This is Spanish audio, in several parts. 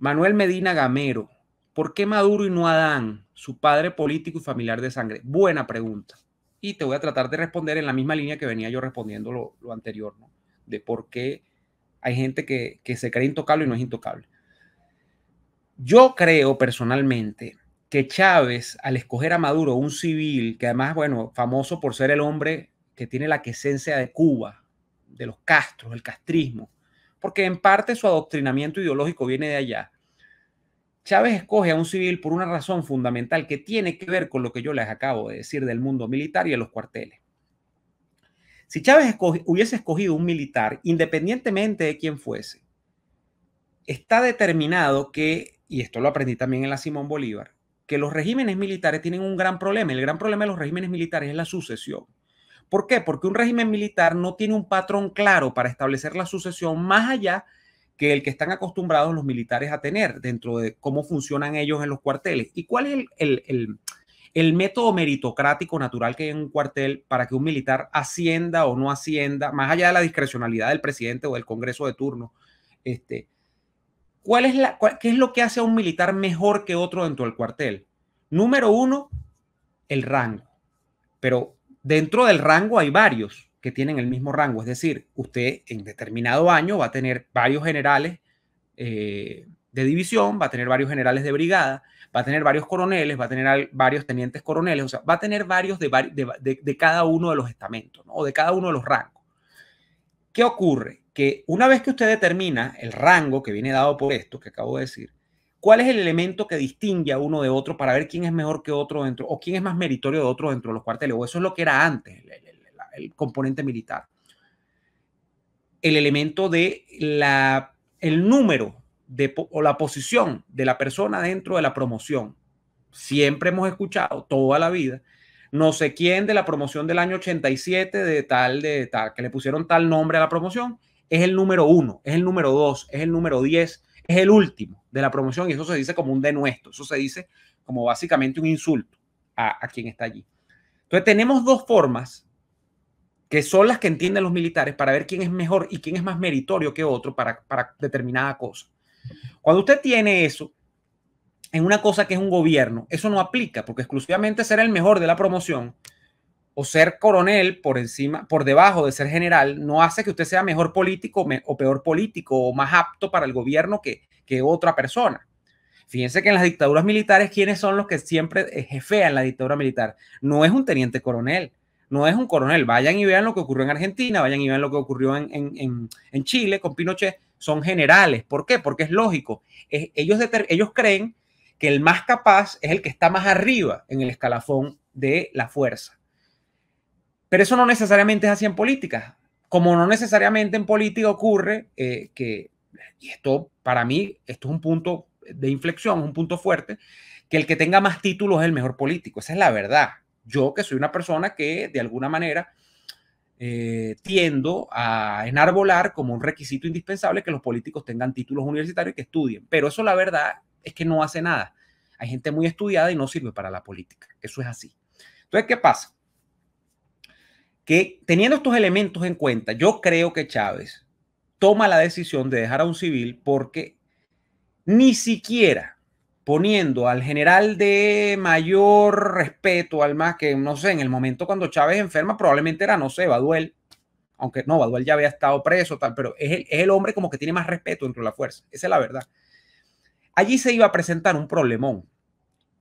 Manuel Medina Gamero, ¿por qué Maduro y no Adán, su padre político y familiar de sangre? Buena pregunta. Y te voy a tratar de responder en la misma línea que venía yo respondiendo lo, anterior, ¿no? De por qué hay gente que, que se cree intocable y no es intocable. Yo creo personalmente que Chávez, al escoger a Maduro, un civil, que además, bueno, famoso por ser el hombre que tiene la quesencia de Cuba, de los Castros, el castrismo, porque en parte su adoctrinamiento ideológico viene de allá. Chávez escoge a un civil por una razón fundamental que tiene que ver con lo que yo les acabo de decir del mundo militar y de los cuarteles. Si Chávez hubiese escogido un militar, independientemente de quién fuese, está determinado que, y esto lo aprendí también en la Simón Bolívar, que los regímenes militares tienen un gran problema. El gran problema de los regímenes militares es la sucesión. ¿Por qué? Porque un régimen militar no tiene un patrón claro para establecer la sucesión más allá que el que están acostumbrados los militares a tener dentro de cómo funcionan ellos en los cuarteles. ¿Y cuál es el, método meritocrático natural que hay en un cuartel para que un militar ascienda o no ascienda, más allá de la discrecionalidad del presidente o del Congreso de turno? Este, ¿cuál es la, ¿Qué es lo que hace a un militar mejor que otro dentro del cuartel? Número uno, el rango. Pero Dentro del rango hay varios que tienen el mismo rango, es decir, usted en determinado año va a tener varios generales eh, de división, va a tener varios generales de brigada, va a tener varios coroneles, va a tener varios tenientes coroneles, o sea, va a tener varios de, cada uno de los estamentos ¿no? o de cada uno de los rangos. ¿Qué ocurre? Que una vez que usted determina el rango que viene dado por esto que acabo de decir, ¿Cuál es el elemento que distingue a uno de otro para ver quién es mejor que otro dentro o quién es más meritorio de otro dentro de los cuarteles? O eso es lo que era antes, el, componente militar. El elemento de la, el número de, o la posición de la persona dentro de la promoción. Siempre hemos escuchado toda la vida, no sé quién de la promoción del año 87 de tal, de tal, que le pusieron tal nombre a la promoción, es el número uno, es el número dos, es el número diez es el último de la promoción y eso se dice como un denuesto, eso se dice como básicamente un insulto a, quien está allí. Entonces tenemos dos formas que son las que entienden los militares para ver quién es mejor y quién es más meritorio que otro para, para determinada cosa. Cuando usted tiene eso en una cosa que es un gobierno, eso no aplica porque exclusivamente ser el mejor de la promoción o ser coronel por encima, por debajo de ser general, no hace que usted sea mejor político o peor político o más apto para el gobierno que, otra persona. Fíjense que en las dictaduras militares, ¿quiénes son los que siempre eh, jefean la dictadura militar? No es un teniente coronel, no es un coronel. Vayan y vean lo que ocurrió en Argentina, vayan y vean lo que ocurrió en, Chile con Pinochet. Son generales. ¿Por qué? Porque es lógico. ellos, ellos creen que el más capaz es el que está más arriba en el escalafón de la fuerza. Pero eso no necesariamente es así en política. Como no necesariamente en política ocurre eh, que, y esto para mí, esto es un punto de inflexión, un punto fuerte, que el que tenga más títulos es el mejor político. Esa es la verdad. Yo que soy una persona que de alguna manera eh, tiendo a enarbolar como un requisito indispensable que los políticos tengan títulos universitarios y que estudien. Pero eso la verdad es que no hace nada. Hay gente muy estudiada y no sirve para la política. Eso es así. Entonces, ¿qué pasa? que teniendo estos elementos en cuenta, yo creo que Chávez toma la decisión de dejar a un civil porque ni siquiera poniendo al general de mayor respeto, al más que, no sé, en el momento cuando Chávez enferma, probablemente era, no sé, Baduel, aunque no, Baduel ya había estado preso, tal, pero es el, es el hombre como que tiene más respeto dentro de la fuerza, esa es la verdad. Allí se iba a presentar un problemón,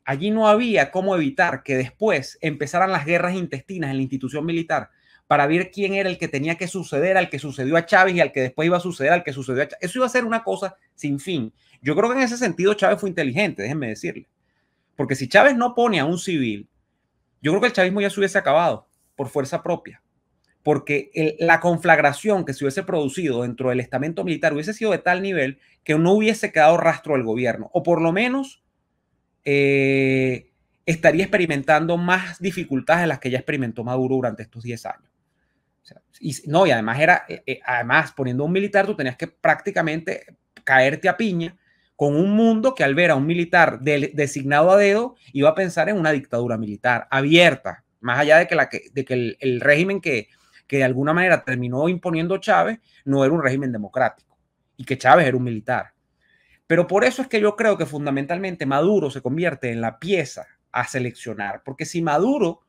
allí no había cómo evitar que después empezaran las guerras intestinas en la institución militar para ver quién era el que tenía que suceder al que sucedió a Chávez y al que después iba a suceder al que sucedió a Chávez. Eso iba a ser una cosa sin fin. Yo creo que en ese sentido Chávez fue inteligente, déjenme decirle. Porque si Chávez no pone a un civil, yo creo que el chavismo ya se hubiese acabado por fuerza propia. Porque la conflagración que se hubiese producido dentro del estamento militar hubiese sido de tal nivel que no hubiese quedado rastro del gobierno. O por lo menos eh, estaría experimentando más dificultades de las que ya experimentó Maduro durante estos 10 años. y, no, y además era, eh, eh, además poniendo un militar, tú tenías que prácticamente caerte a piña con un mundo que al ver a un militar designado a dedo iba a pensar en una dictadura militar abierta, más allá de que, la que, de que el, el, régimen que, que de alguna manera terminó imponiendo Chávez no era un régimen democrático y que Chávez era un militar. Pero por eso es que yo creo que fundamentalmente Maduro se convierte en la pieza a seleccionar, porque si Maduro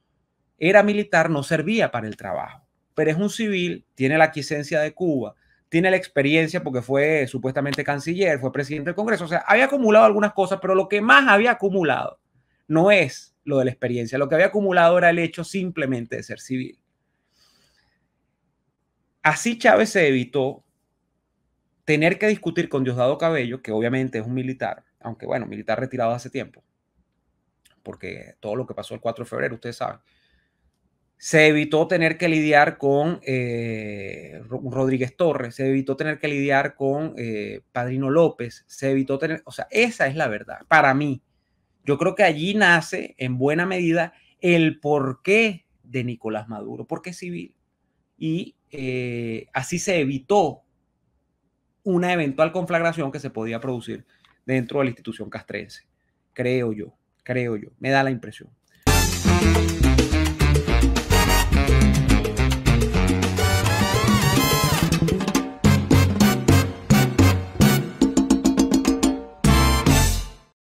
era militar no servía para el trabajo, pero es un civil, tiene la quiesencia de Cuba, tiene la experiencia porque fue supuestamente canciller, fue presidente del Congreso, o sea, había acumulado algunas cosas, pero lo que más había acumulado no es lo de la experiencia, lo que había acumulado era el hecho simplemente de ser civil. Así Chávez se evitó tener que discutir con Diosdado Cabello, que obviamente es un militar, aunque bueno, militar retirado hace tiempo, porque todo lo que pasó el 4 de febrero, ustedes saben, se evitó tener que lidiar con eh, Rodríguez Torres, se evitó tener que lidiar con eh, Padrino López, se evitó tener, o sea, esa es la verdad para mí. Yo creo que allí nace en buena medida el porqué de Nicolás Maduro, porque es civil. Y eh, así se evitó una eventual conflagración que se podía producir dentro de la institución castrense. Creo yo, creo yo, me da la impresión.